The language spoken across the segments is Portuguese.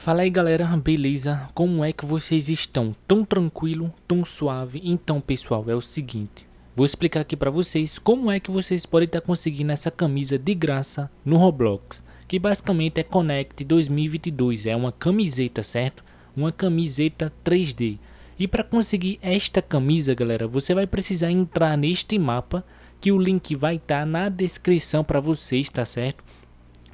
Fala aí galera, beleza? Como é que vocês estão? Tão tranquilo, tão suave? Então pessoal, é o seguinte, vou explicar aqui para vocês como é que vocês podem estar tá conseguindo essa camisa de graça no Roblox, que basicamente é Connect 2022, é uma camiseta, certo? Uma camiseta 3D. E para conseguir esta camisa, galera, você vai precisar entrar neste mapa, que o link vai estar tá na descrição para vocês, tá certo?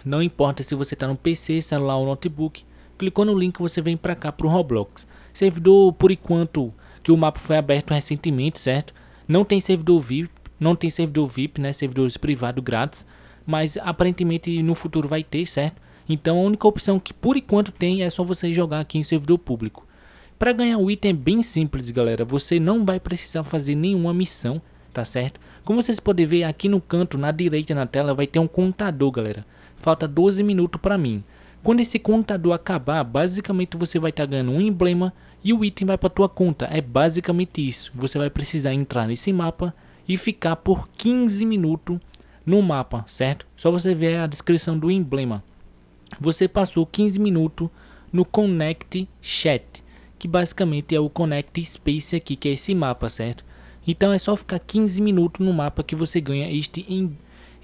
Não importa se você está no PC, celular ou notebook, Clicou no link você vem para cá pro Roblox. Servidor por enquanto que o mapa foi aberto recentemente, certo? Não tem servidor VIP, não tem servidor VIP, né, servidores privados grátis, mas aparentemente no futuro vai ter, certo? Então a única opção que por enquanto tem é só você jogar aqui em servidor público. Para ganhar o item é bem simples, galera. Você não vai precisar fazer nenhuma missão, tá certo? Como vocês podem ver aqui no canto, na direita na tela, vai ter um contador, galera. Falta 12 minutos para mim. Quando esse contador acabar, basicamente você vai estar tá ganhando um emblema e o item vai para tua conta. É basicamente isso. Você vai precisar entrar nesse mapa e ficar por 15 minutos no mapa, certo? Só você ver a descrição do emblema. Você passou 15 minutos no Connect Chat, que basicamente é o Connect Space aqui, que é esse mapa, certo? Então é só ficar 15 minutos no mapa que você ganha este,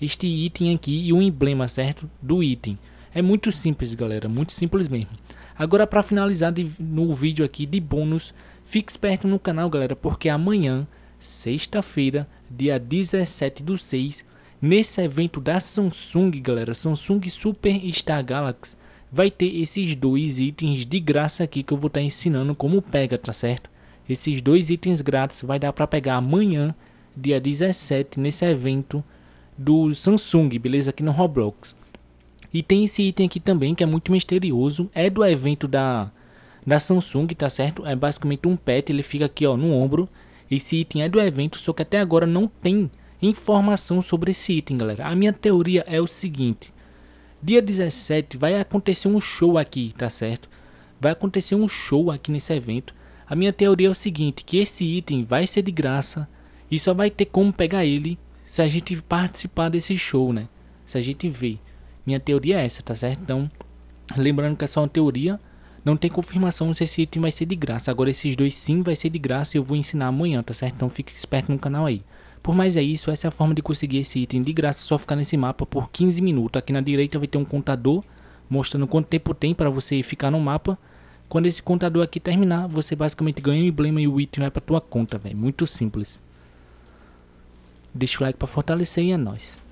este item aqui e o emblema, certo? Do item. É muito simples, galera, muito simples mesmo. Agora para finalizar de, no vídeo aqui de bônus, fique esperto no canal, galera, porque amanhã, sexta-feira, dia 17 do 6, nesse evento da Samsung, galera, Samsung Super Star Galaxy, vai ter esses dois itens de graça aqui que eu vou estar tá ensinando como pega, tá certo? Esses dois itens grátis vai dar para pegar amanhã, dia 17, nesse evento do Samsung, beleza? Aqui no Roblox. E tem esse item aqui também que é muito misterioso, é do evento da, da Samsung, tá certo? É basicamente um pet, ele fica aqui ó, no ombro. Esse item é do evento, só que até agora não tem informação sobre esse item, galera. A minha teoria é o seguinte. Dia 17 vai acontecer um show aqui, tá certo? Vai acontecer um show aqui nesse evento. A minha teoria é o seguinte, que esse item vai ser de graça e só vai ter como pegar ele se a gente participar desse show, né? Se a gente ver. Minha teoria é essa, tá certo? Então, lembrando que é só uma teoria, não tem confirmação se esse item vai ser de graça. Agora esses dois sim vai ser de graça e eu vou ensinar amanhã, tá certo? Então fique esperto no canal aí. Por mais é isso, essa é a forma de conseguir esse item de graça, só ficar nesse mapa por 15 minutos. Aqui na direita vai ter um contador mostrando quanto tempo tem para você ficar no mapa. Quando esse contador aqui terminar, você basicamente ganha o emblema e o item vai para tua conta, velho. Muito simples. Deixa o like para fortalecer e é nóis.